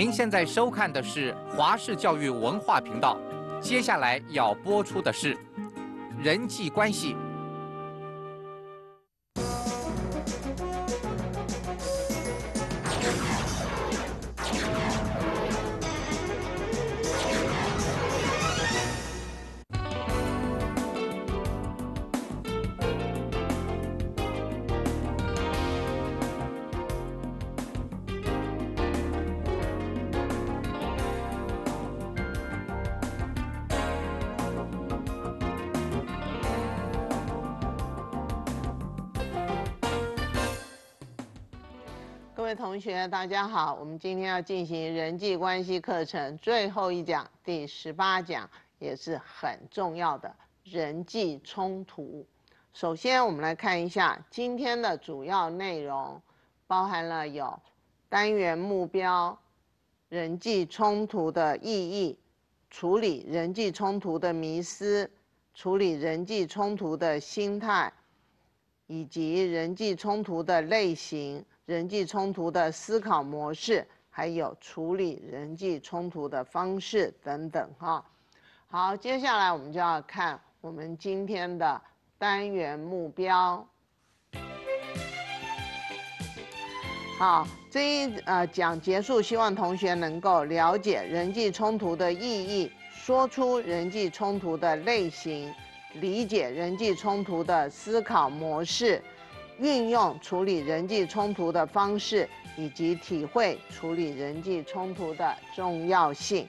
您现在收看的是华视教育文化频道，接下来要播出的是人际关系。大家好，我们今天要进行人际关系课程最后一讲，第十八讲也是很重要的人际冲突。首先，我们来看一下今天的主要内容，包含了有单元目标、人际冲突的意义、处理人际冲突的迷思、处理人际冲突的心态，以及人际冲突的类型。人际冲突的思考模式，还有处理人际冲突的方式等等，哈。好，接下来我们就要看我们今天的单元目标。好，这一呃讲结束，希望同学能够了解人际冲突的意义，说出人际冲突的类型，理解人际冲突的思考模式。运用处理人际冲突的方式，以及体会处理人际冲突的重要性。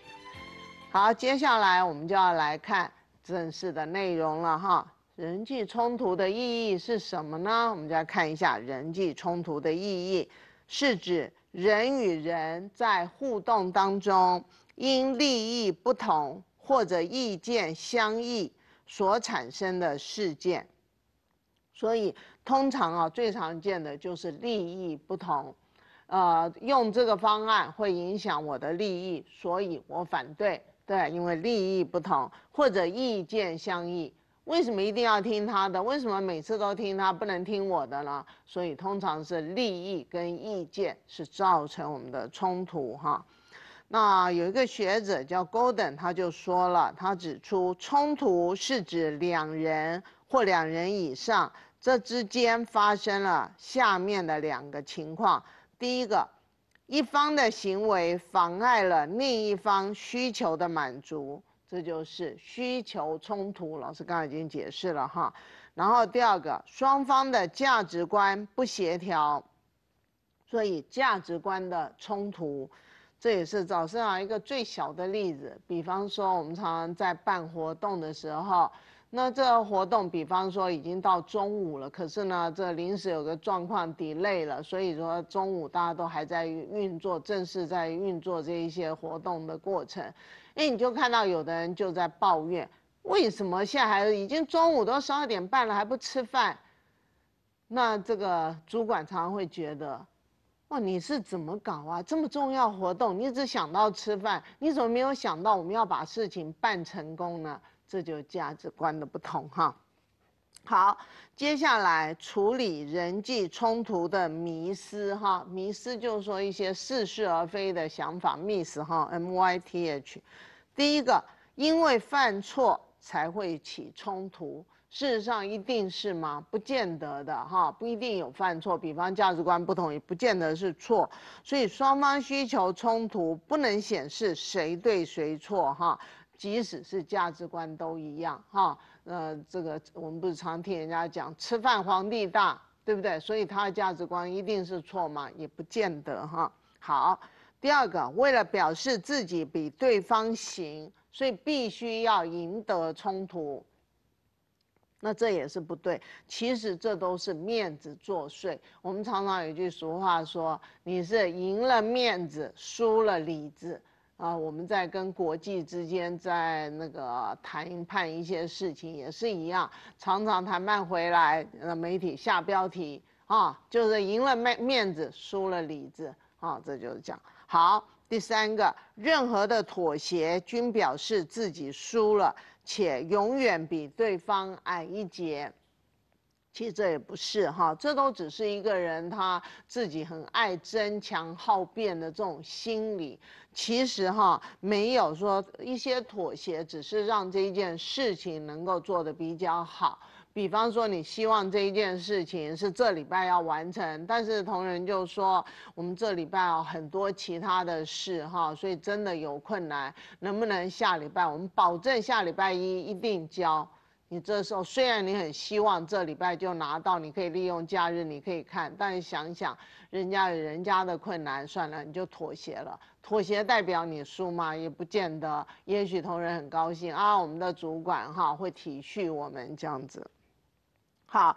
好，接下来我们就要来看正式的内容了，哈。人际冲突的意义是什么呢？我们要看一下，人际冲突的意义是指人与人在互动当中，因利益不同或者意见相异所产生的事件。所以。通常啊，最常见的就是利益不同，呃，用这个方案会影响我的利益，所以我反对。对，因为利益不同，或者意见相异。为什么一定要听他的？为什么每次都听他，不能听我的呢？所以通常是利益跟意见是造成我们的冲突哈。那有一个学者叫 Golden，他就说了，他指出，冲突是指两人或两人以上。这之间发生了下面的两个情况：第一个，一方的行为妨碍了另一方需求的满足，这就是需求冲突。老师刚才已经解释了哈。然后第二个，双方的价值观不协调，所以价值观的冲突，这也是早上一个最小的例子。比方说，我们常常在办活动的时候。那这活动，比方说已经到中午了，可是呢，这临时有个状况 delay 了，所以说中午大家都还在运作，正式在运作这一些活动的过程。哎，你就看到有的人就在抱怨，为什么现在还已经中午都十二点半了还不吃饭？那这个主管常常会觉得，哇，你是怎么搞啊？这么重要活动，你只想到吃饭，你怎么没有想到我们要把事情办成功呢？这就是价值观的不同哈。好，接下来处理人际冲突的迷思哈，迷思就是说一些似是而非的想法，mis 哈，myth。第一个，因为犯错才会起冲突，事实上一定是吗？不见得的哈，不一定有犯错，比方价值观不同也不见得是错，所以双方需求冲突不能显示谁对谁错哈。即使是价值观都一样哈，呃，这个我们不是常听人家讲吃饭皇帝大，对不对？所以他的价值观一定是错嘛？也不见得哈。好，第二个，为了表示自己比对方行，所以必须要赢得冲突。那这也是不对。其实这都是面子作祟。我们常常有句俗话说：“你是赢了面子，输了里子。”啊，我们在跟国际之间在那个谈判一些事情也是一样，常常谈判回来，那媒体下标题啊，就是赢了面面子，输了里子啊，这就是讲好。第三个，任何的妥协均表示自己输了，且永远比对方矮一截。其实这也不是哈，这都只是一个人他自己很爱争强好辩的这种心理。其实哈，没有说一些妥协，只是让这一件事情能够做得比较好。比方说，你希望这一件事情是这礼拜要完成，但是同仁就说我们这礼拜有很多其他的事哈，所以真的有困难，能不能下礼拜？我们保证下礼拜一一定交。你这时候虽然你很希望这礼拜就拿到，你可以利用假日，你可以看，但是想想人家有人家的困难，算了，你就妥协了。妥协代表你输吗？也不见得，也许同仁很高兴啊，我们的主管哈会体恤我们这样子，好。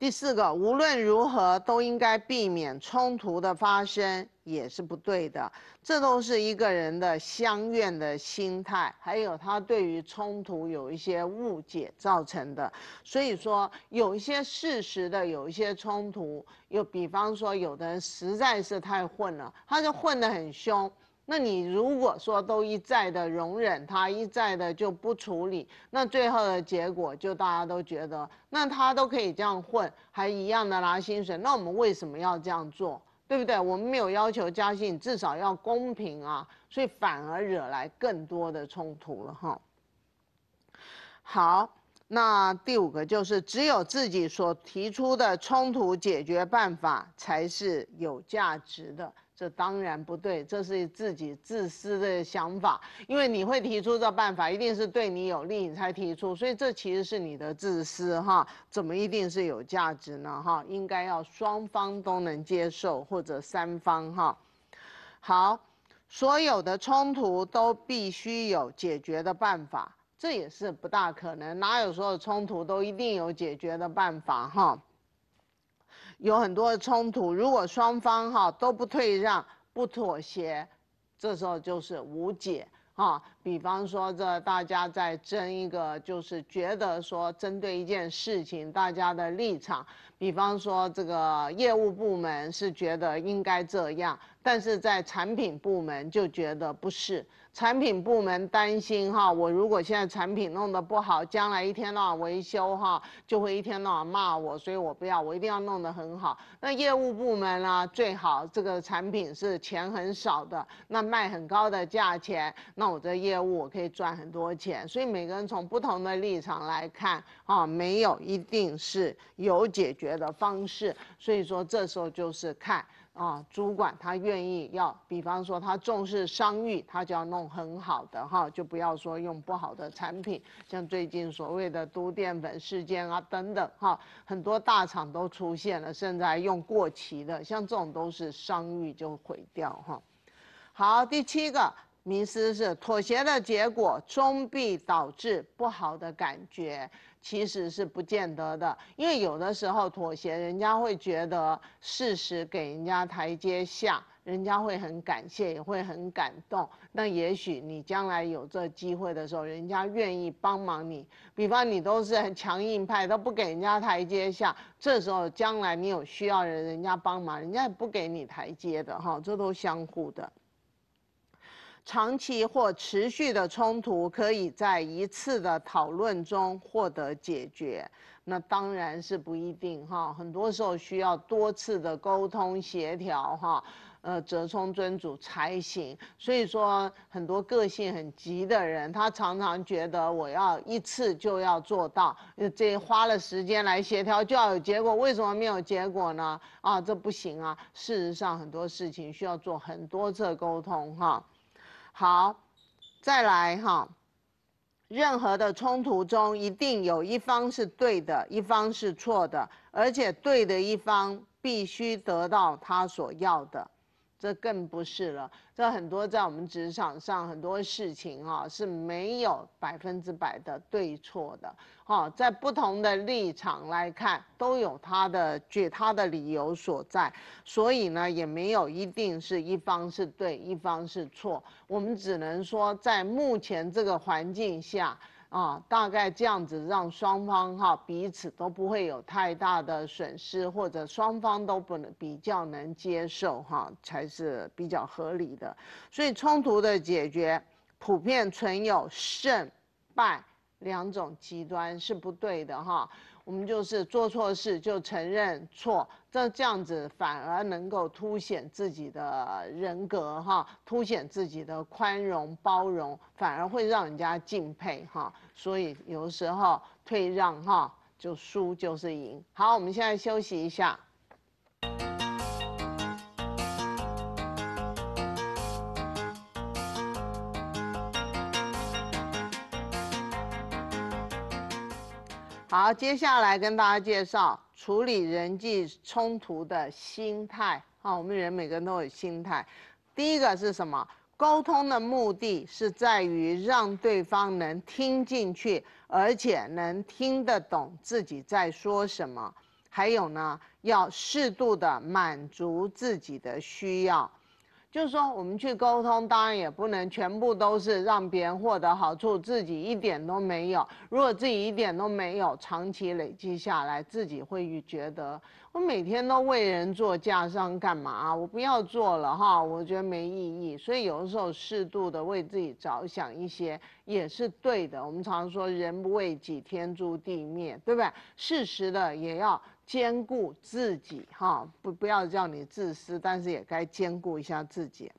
第四个，无论如何都应该避免冲突的发生，也是不对的。这都是一个人的相怨的心态，还有他对于冲突有一些误解造成的。所以说，有一些事实的，有一些冲突，又比方说，有的人实在是太混了，他就混得很凶。那你如果说都一再的容忍他，一再的就不处理，那最后的结果就大家都觉得，那他都可以这样混，还一样的拿薪水，那我们为什么要这样做，对不对？我们没有要求加薪，至少要公平啊，所以反而惹来更多的冲突了哈。好，那第五个就是，只有自己所提出的冲突解决办法才是有价值的。这当然不对，这是自己自私的想法。因为你会提出这办法，一定是对你有利，你才提出。所以这其实是你的自私，哈。怎么一定是有价值呢，哈？应该要双方都能接受，或者三方，哈。好，所有的冲突都必须有解决的办法，这也是不大可能。哪有所有冲突都一定有解决的办法，哈？有很多的冲突，如果双方哈都不退让、不妥协，这时候就是无解哈。比方说，这大家在争一个，就是觉得说针对一件事情，大家的立场，比方说这个业务部门是觉得应该这样。但是在产品部门就觉得不是，产品部门担心哈，我如果现在产品弄得不好，将来一天到晚维修哈，就会一天到晚骂我，所以我不要，我一定要弄得很好。那业务部门呢，最好这个产品是钱很少的，那卖很高的价钱，那我这业务我可以赚很多钱。所以每个人从不同的立场来看啊，没有一定是有解决的方式。所以说这时候就是看。啊，主管他愿意要，比方说他重视商誉，他就要弄很好的哈，就不要说用不好的产品，像最近所谓的毒淀粉事件啊等等哈，很多大厂都出现了，甚至还用过期的，像这种都是商誉就毁掉哈。好，第七个迷思是妥协的结果终必导致不好的感觉。其实是不见得的，因为有的时候妥协，人家会觉得事实给人家台阶下，人家会很感谢，也会很感动。那也许你将来有这机会的时候，人家愿意帮忙你。比方你都是很强硬派，都不给人家台阶下，这时候将来你有需要人人家帮忙，人家也不给你台阶的哈，这都相互的。长期或持续的冲突可以在一次的讨论中获得解决，那当然是不一定哈。很多时候需要多次的沟通协调哈，呃，折冲尊主才行。所以说，很多个性很急的人，他常常觉得我要一次就要做到，这花了时间来协调就要有结果，为什么没有结果呢？啊，这不行啊！事实上，很多事情需要做很多次沟通哈。好，再来哈。任何的冲突中，一定有一方是对的，一方是错的，而且对的一方必须得到他所要的。这更不是了，这很多在我们职场上很多事情哈，是没有百分之百的对错的，哈，在不同的立场来看都有他的据他的理由所在，所以呢也没有一定是一方是对一方是错，我们只能说在目前这个环境下。啊，大概这样子让双方哈彼此都不会有太大的损失，或者双方都不能比较能接受哈，才是比较合理的。所以冲突的解决，普遍存有胜败两种极端是不对的哈。我们就是做错事就承认错，这这样子反而能够凸显自己的人格哈，凸显自己的宽容包容，反而会让人家敬佩哈。所以有时候退让哈，就输就是赢。好，我们现在休息一下。好，接下来跟大家介绍处理人际冲突的心态。好，我们人每个人都有心态。第一个是什么？沟通的目的是在于让对方能听进去，而且能听得懂自己在说什么。还有呢，要适度的满足自己的需要。就是说，我们去沟通，当然也不能全部都是让别人获得好处，自己一点都没有。如果自己一点都没有，长期累积下来，自己会觉得。我每天都为人做嫁商干嘛我不要做了哈，我觉得没意义。所以有的时候适度的为自己着想一些也是对的。我们常说“人不为己，天诛地灭”，对不对？适时的也要兼顾自己哈，不不要叫你自私，但是也该兼顾一下自己。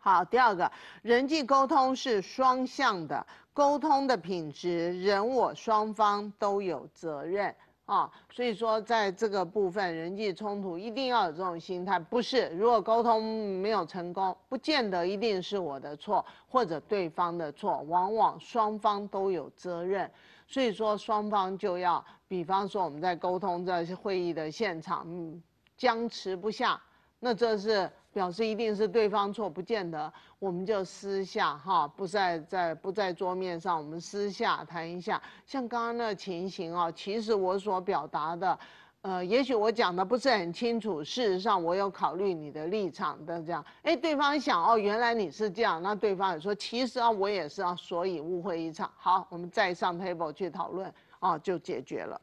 好，第二个人际沟通是双向的，沟通的品质，人我双方都有责任。啊，所以说在这个部分，人际冲突一定要有这种心态。不是，如果沟通没有成功，不见得一定是我的错或者对方的错，往往双方都有责任。所以说，双方就要，比方说我们在沟通这些会议的现场，嗯，僵持不下，那这是。表示一定是对方错，不见得，我们就私下哈，不在在不在桌面上，我们私下谈一下。像刚刚那情形哦，其实我所表达的，呃，也许我讲的不是很清楚。事实上，我有考虑你的立场的这样。哎，对方想哦，原来你是这样，那对方也说，其实啊，我也是啊，所以误会一场。好，我们再上 table 去讨论啊，就解决了。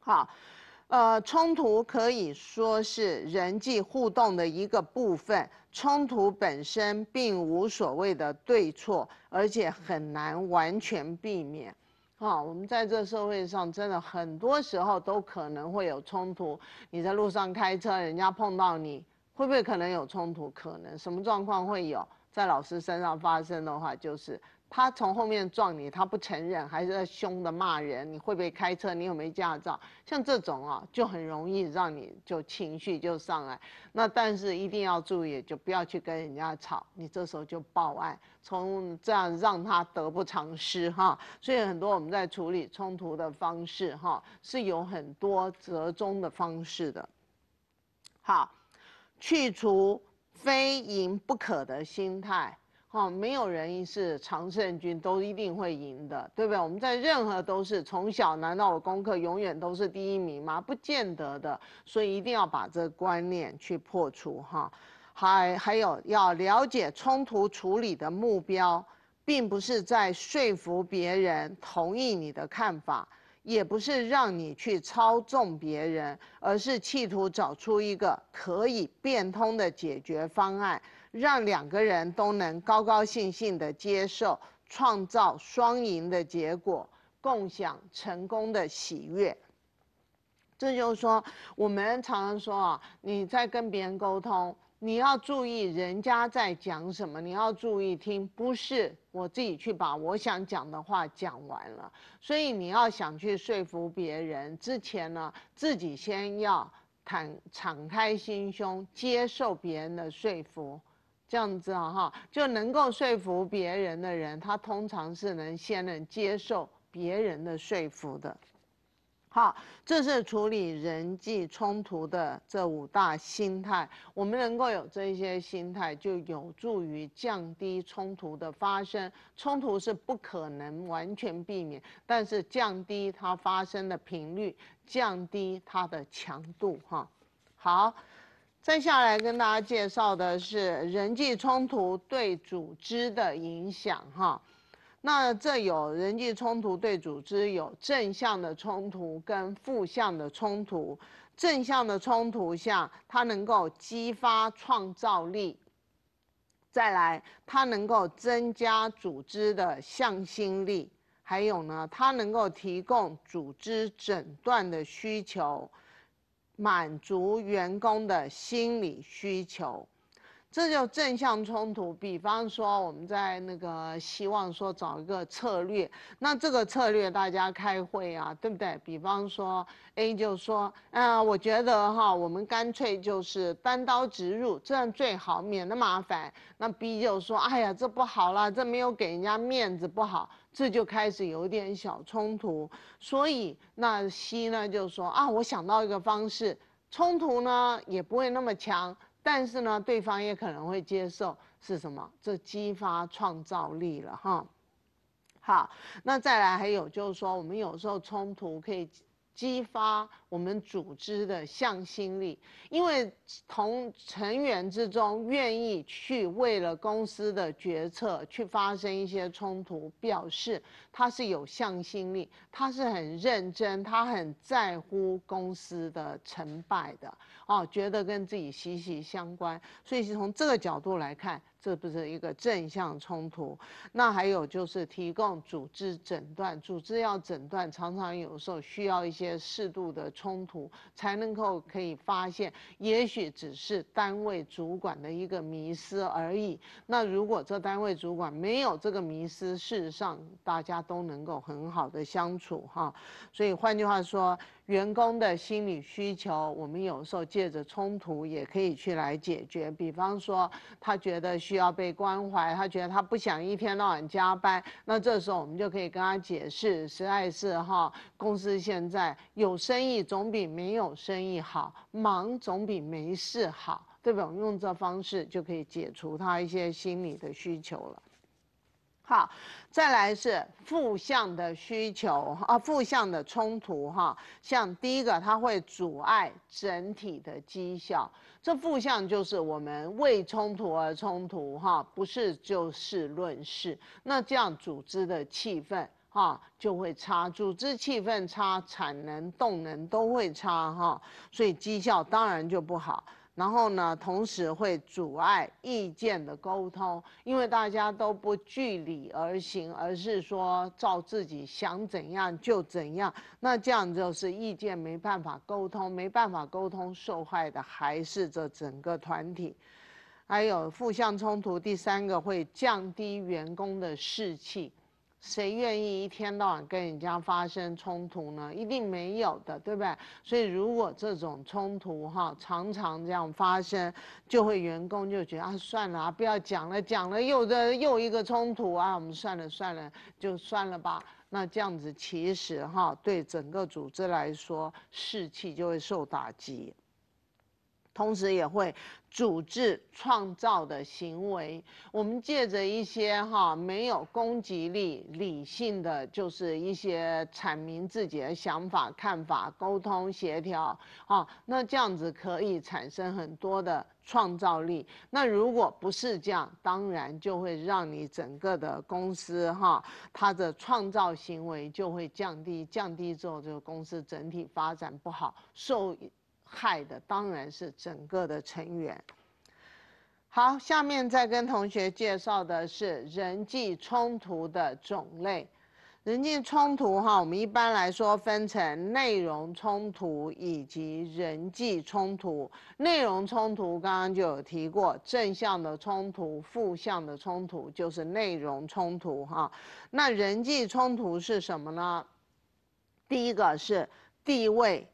好。呃，冲突可以说是人际互动的一个部分。冲突本身并无所谓的对错，而且很难完全避免。啊，我们在这社会上，真的很多时候都可能会有冲突。你在路上开车，人家碰到你，会不会可能有冲突？可能什么状况会有？在老师身上发生的话，就是。他从后面撞你，他不承认，还是在凶的骂人。你会不会开车？你有没驾照？像这种啊，就很容易让你就情绪就上来。那但是一定要注意，就不要去跟人家吵，你这时候就报案，从这样让他得不偿失哈。所以很多我们在处理冲突的方式哈，是有很多折中的方式的。好，去除非赢不可的心态。哦，没有人是常胜军，都一定会赢的，对不对？我们在任何都是从小，难道我功课永远都是第一名吗？不见得的，所以一定要把这个观念去破除哈。还还有要了解冲突处理的目标，并不是在说服别人同意你的看法，也不是让你去操纵别人，而是企图找出一个可以变通的解决方案。让两个人都能高高兴兴的接受，创造双赢的结果，共享成功的喜悦。这就是说，我们常常说啊，你在跟别人沟通，你要注意人家在讲什么，你要注意听，不是我自己去把我想讲的话讲完了。所以你要想去说服别人之前呢，自己先要坦敞开心胸，接受别人的说服。这样子啊哈，就能够说服别人的人，他通常是能先能接受别人的说服的。好，这是处理人际冲突的这五大心态。我们能够有这些心态，就有助于降低冲突的发生。冲突是不可能完全避免，但是降低它发生的频率，降低它的强度哈。好。接下来跟大家介绍的是人际冲突对组织的影响，哈。那这有人际冲突对组织有正向的冲突跟负向的冲突。正向的冲突下，它能够激发创造力；再来，它能够增加组织的向心力。还有呢，它能够提供组织诊断的需求。满足员工的心理需求，这就正向冲突。比方说，我们在那个希望说找一个策略，那这个策略大家开会啊，对不对？比方说，A 就说，嗯，我觉得哈，我们干脆就是单刀直入，这样最好，免得麻烦。那 B 就说，哎呀，这不好了，这没有给人家面子，不好。这就开始有点小冲突，所以那西呢就说啊，我想到一个方式，冲突呢也不会那么强，但是呢对方也可能会接受，是什么？这激发创造力了哈。好，那再来还有就是说，我们有时候冲突可以激发。我们组织的向心力，因为同成员之中愿意去为了公司的决策去发生一些冲突，表示他是有向心力，他是很认真，他很在乎公司的成败的，哦，觉得跟自己息息相关，所以从这个角度来看，这不是一个正向冲突。那还有就是提供组织诊断，组织要诊断，常常有时候需要一些适度的。冲突才能够可以发现，也许只是单位主管的一个迷失而已。那如果这单位主管没有这个迷失，事实上大家都能够很好的相处哈。所以换句话说。员工的心理需求，我们有时候借着冲突也可以去来解决。比方说，他觉得需要被关怀，他觉得他不想一天到晚加班，那这时候我们就可以跟他解释，实在是哈，公司现在有生意总比没有生意好，忙总比没事好，对吧？我们用这方式就可以解除他一些心理的需求了。好，再来是负向的需求啊，负向的冲突哈，像第一个它会阻碍整体的绩效，这负向就是我们为冲突而冲突哈，不是就事论事，那这样组织的气氛哈就会差，组织气氛差，产能动能都会差哈，所以绩效当然就不好。然后呢？同时会阻碍意见的沟通，因为大家都不据理而行，而是说照自己想怎样就怎样。那这样就是意见没办法沟通，没办法沟通，受害的还是这整个团体。还有负向冲突，第三个会降低员工的士气。谁愿意一天到晚跟人家发生冲突呢？一定没有的，对不对？所以如果这种冲突哈常常这样发生，就会员工就觉得啊算了啊，不要讲了，讲了又的又一个冲突啊，我们算了算了，就算了吧。那这样子其实哈对整个组织来说士气就会受打击。同时也会组织创造的行为。我们借着一些哈没有攻击力、理性的，就是一些阐明自己的想法、看法、沟通、协调啊，那这样子可以产生很多的创造力。那如果不是这样，当然就会让你整个的公司哈，它的创造行为就会降低，降低之后这个公司整体发展不好，受。害的当然是整个的成员。好，下面再跟同学介绍的是人际冲突的种类。人际冲突，哈，我们一般来说分成内容冲突以及人际冲突。内容冲突刚刚就有提过，正向的冲突、负向的冲突就是内容冲突，哈。那人际冲突是什么呢？第一个是地位。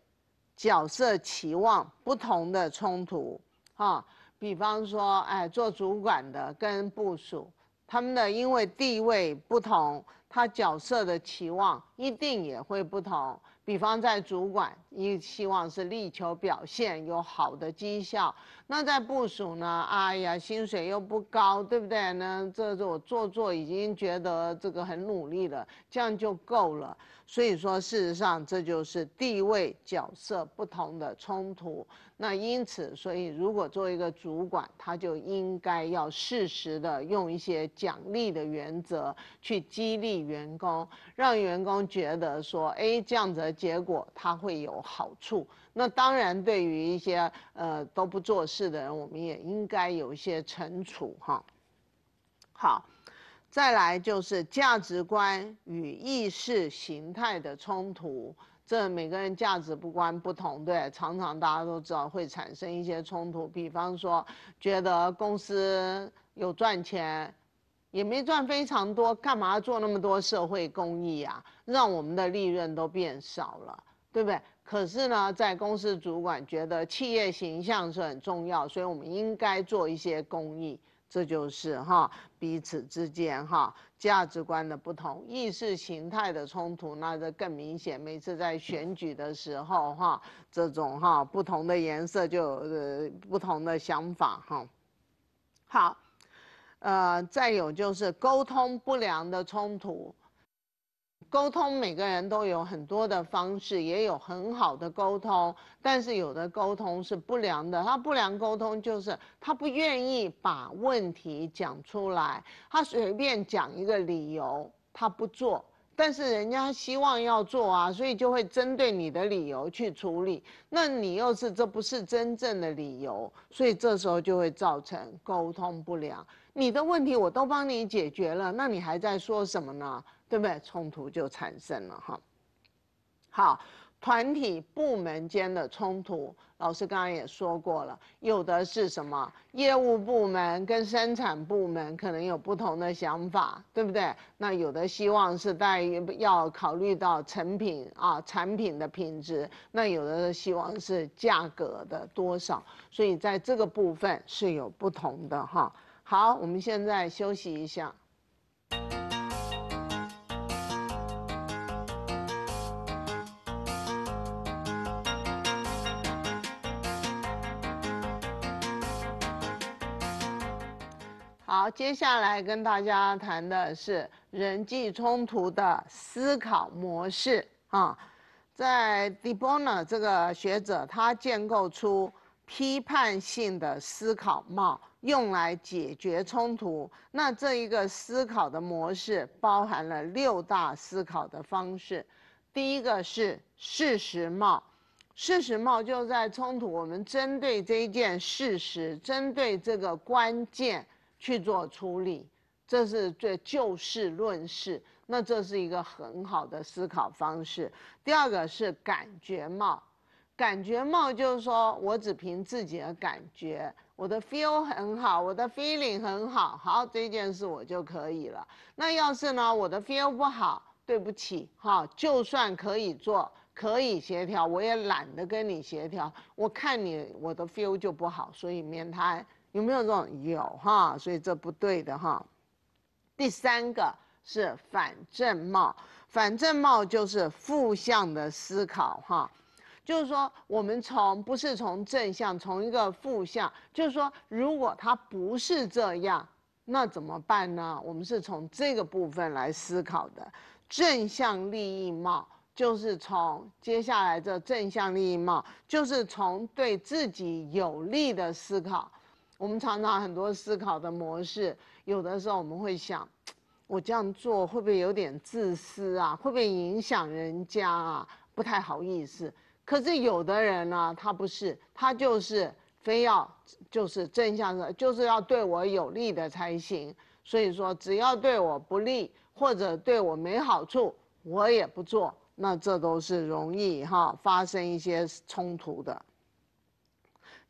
角色期望不同的冲突，哈，比方说，哎，做主管的跟部属，他们的因为地位不同，他角色的期望一定也会不同。比方在主管，一希望是力求表现，有好的绩效。那在部署呢？哎呀，薪水又不高，对不对？那这我做做已经觉得这个很努力了，这样就够了。所以说，事实上这就是地位角色不同的冲突。那因此，所以如果作为一个主管，他就应该要适时的用一些奖励的原则去激励员工，让员工觉得说，哎，这样子的结果他会有好处。那当然，对于一些呃都不做事的人，我们也应该有一些惩处哈。好，再来就是价值观与意识形态的冲突，这每个人价值不观不同，对，常常大家都知道会产生一些冲突。比方说，觉得公司有赚钱，也没赚非常多，干嘛做那么多社会公益啊？让我们的利润都变少了，对不对？可是呢，在公司主管觉得企业形象是很重要，所以我们应该做一些公益，这就是哈彼此之间哈价值观的不同，意识形态的冲突，那就更明显。每次在选举的时候哈，这种哈不同的颜色就呃不同的想法哈。好，呃，再有就是沟通不良的冲突。沟通每个人都有很多的方式，也有很好的沟通，但是有的沟通是不良的。他不良沟通就是他不愿意把问题讲出来，他随便讲一个理由，他不做，但是人家希望要做啊，所以就会针对你的理由去处理。那你又是这不是真正的理由，所以这时候就会造成沟通不良。你的问题我都帮你解决了，那你还在说什么呢？对不对？冲突就产生了哈。好，团体部门间的冲突，老师刚才也说过了，有的是什么业务部门跟生产部门可能有不同的想法，对不对？那有的希望是待于要考虑到成品啊产品的品质，那有的希望是价格的多少，所以在这个部分是有不同的哈。好，我们现在休息一下。接下来跟大家谈的是人际冲突的思考模式啊，在 d e b o n a 这个学者，他建构出批判性的思考帽，用来解决冲突。那这一个思考的模式包含了六大思考的方式，第一个是事实帽，事实帽就在冲突，我们针对这一件事实，针对这个关键。去做处理，这是最就事论事，那这是一个很好的思考方式。第二个是感觉帽，感觉帽就是说我只凭自己的感觉，我的 feel 很好，我的 feeling 很好，好这件事我就可以了。那要是呢，我的 feel 不好，对不起哈，就算可以做，可以协调，我也懒得跟你协调。我看你我的 feel 就不好，所以免谈。有没有这种？有哈，所以这不对的哈。第三个是反正貌，反正貌就是负向的思考哈，就是说我们从不是从正向，从一个负向，就是说如果它不是这样，那怎么办呢？我们是从这个部分来思考的。正向利益貌就是从接下来这正向利益貌，就是从对自己有利的思考。我们常常很多思考的模式，有的时候我们会想，我这样做会不会有点自私啊？会不会影响人家啊？不太好意思。可是有的人呢，他不是，他就是非要就是正向的，就是要对我有利的才行。所以说，只要对我不利或者对我没好处，我也不做。那这都是容易哈发生一些冲突的。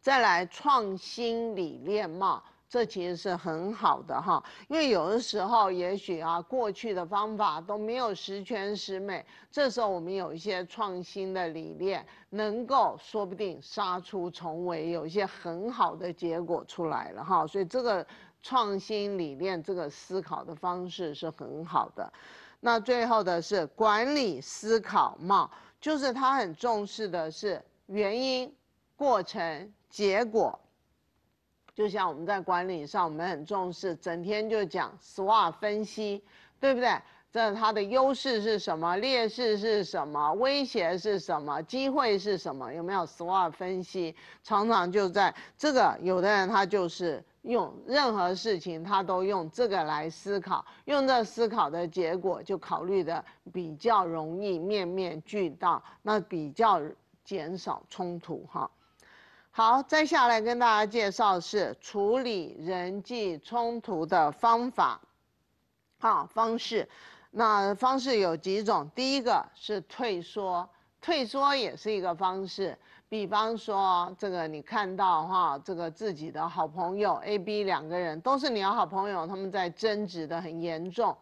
再来创新理念嘛。这其实是很好的哈，因为有的时候也许啊，过去的方法都没有十全十美，这时候我们有一些创新的理念，能够说不定杀出重围，有一些很好的结果出来了哈。所以这个创新理念这个思考的方式是很好的。那最后的是管理思考嘛，就是他很重视的是原因过程。结果，就像我们在管理上，我们很重视，整天就讲 SWOT 分析，对不对？这它的优势是什么？劣势是什么？威胁是什么？机会是什么？有没有 SWOT 分析？常常就在这个，有的人他就是用任何事情，他都用这个来思考，用这思考的结果就考虑的比较容易，面面俱到，那比较减少冲突，哈。好，再下来跟大家介绍是处理人际冲突的方法，好方式，那方式有几种。第一个是退缩，退缩也是一个方式。比方说，这个你看到哈，这个自己的好朋友 A、B 两个人都是你的好朋友，他们在争执的很严重。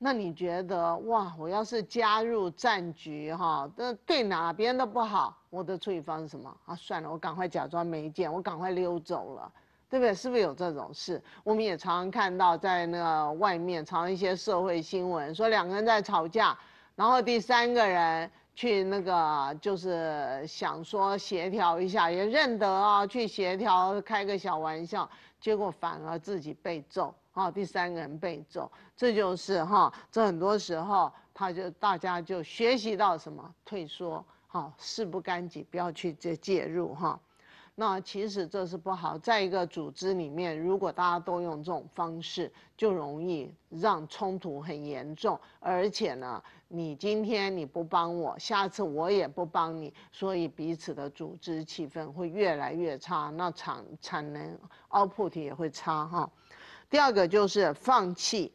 那你觉得哇，我要是加入战局哈，那对哪边都不好。我的处理方式什么？啊，算了，我赶快假装没见，我赶快溜走了，对不对？是不是有这种事？我们也常常看到在那个外面，常一些社会新闻说两个人在吵架，然后第三个人去那个就是想说协调一下，也认得啊，去协调开个小玩笑，结果反而自己被揍啊，第三个人被揍。这就是哈，这很多时候他就大家就学习到什么退缩，好事不干己，不要去介介入哈。那其实这是不好，在一个组织里面，如果大家都用这种方式，就容易让冲突很严重。而且呢，你今天你不帮我，下次我也不帮你，所以彼此的组织气氛会越来越差，那产产能 output 也会差哈。第二个就是放弃。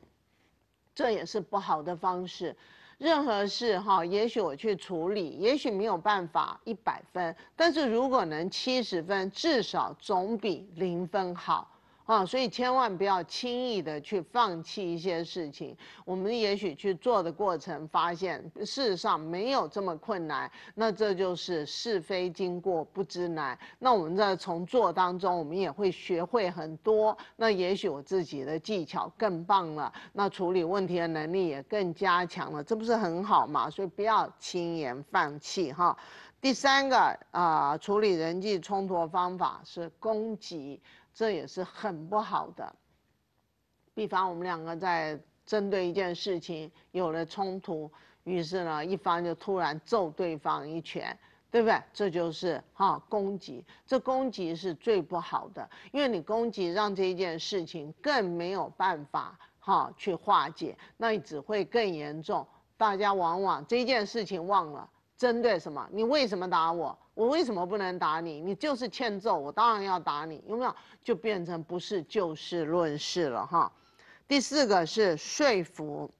这也是不好的方式。任何事哈，也许我去处理，也许没有办法一百分，但是如果能七十分，至少总比零分好。啊，所以千万不要轻易的去放弃一些事情。我们也许去做的过程，发现事实上没有这么困难。那这就是是非经过不知难。那我们在从做当中，我们也会学会很多。那也许我自己的技巧更棒了，那处理问题的能力也更加强了，这不是很好吗？所以不要轻言放弃哈。第三个啊，处理人际冲突方法是攻击。这也是很不好的。比方我们两个在针对一件事情有了冲突，于是呢，一方就突然揍对方一拳，对不对？这就是哈攻击，这攻击是最不好的，因为你攻击让这件事情更没有办法哈去化解，那只会更严重。大家往往这件事情忘了。针对什么？你为什么打我？我为什么不能打你？你就是欠揍，我当然要打你。有没有？就变成不是就事论事了哈。第四个是说服，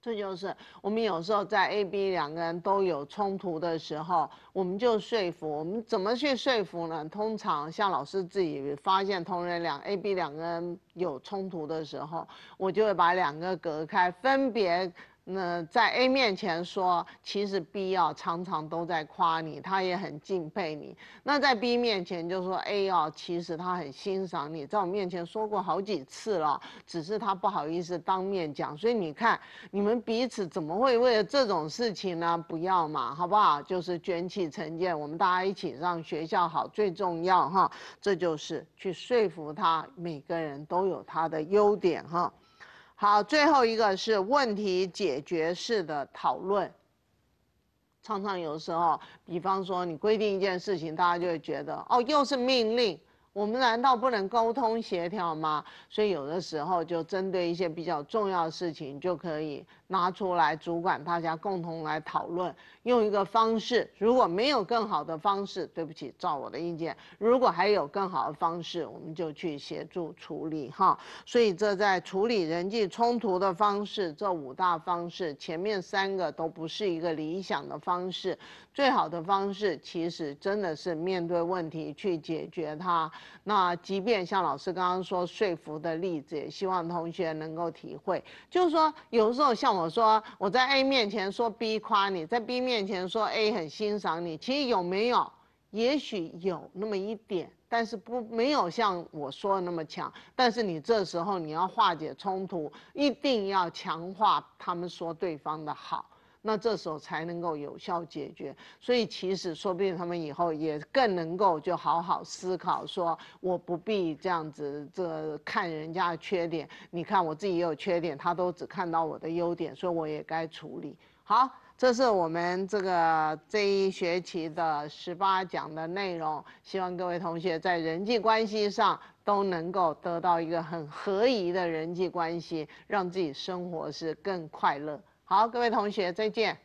这就是我们有时候在 A、B 两个人都有冲突的时候，我们就说服。我们怎么去说服呢？通常像老师自己发现同人两 A、B 两个人有冲突的时候，我就会把两个隔开，分别。那在 A 面前说，其实 B 啊常常都在夸你，他也很敬佩你。那在 B 面前就说 A 啊，其实他很欣赏你，在我面前说过好几次了，只是他不好意思当面讲。所以你看，你们彼此怎么会为了这种事情呢？不要嘛，好不好？就是卷起成见，我们大家一起让学校好最重要哈。这就是去说服他，每个人都有他的优点哈。好，最后一个是问题解决式的讨论。常常有时候，比方说你规定一件事情，大家就会觉得哦，又是命令。我们难道不能沟通协调吗？所以有的时候就针对一些比较重要的事情，就可以拿出来主管大家共同来讨论，用一个方式。如果没有更好的方式，对不起，照我的意见；如果还有更好的方式，我们就去协助处理哈。所以这在处理人际冲突的方式，这五大方式前面三个都不是一个理想的方式。最好的方式其实真的是面对问题去解决它。那即便像老师刚刚说说服的例子，也希望同学能够体会，就是说有时候像我说，我在 A 面前说 B 夸你在 B 面前说 A 很欣赏你，其实有没有？也许有那么一点，但是不没有像我说的那么强。但是你这时候你要化解冲突，一定要强化他们说对方的好。那这时候才能够有效解决，所以其实说不定他们以后也更能够就好好思考，说我不必这样子，这看人家的缺点，你看我自己也有缺点，他都只看到我的优点，所以我也该处理。好，这是我们这个这一学期的十八讲的内容，希望各位同学在人际关系上都能够得到一个很合宜的人际关系，让自己生活是更快乐。好，各位同学，再见。